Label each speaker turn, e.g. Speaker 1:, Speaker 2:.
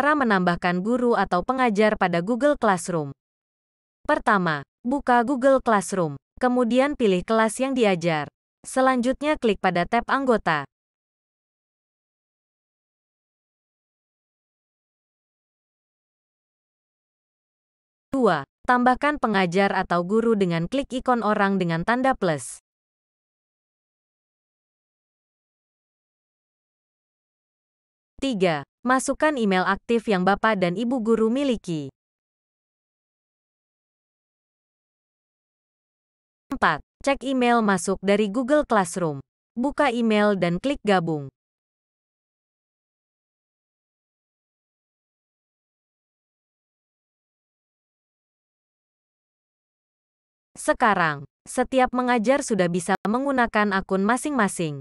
Speaker 1: cara menambahkan guru atau pengajar pada Google Classroom. Pertama,
Speaker 2: buka Google Classroom, kemudian pilih kelas yang diajar. Selanjutnya klik pada tab anggota. Dua, Tambahkan pengajar atau guru dengan klik ikon orang dengan tanda plus. Tiga, Masukkan email aktif yang Bapak dan Ibu guru miliki. 4. Cek email masuk dari Google Classroom. Buka email dan klik gabung. Sekarang, setiap mengajar sudah bisa menggunakan akun masing-masing.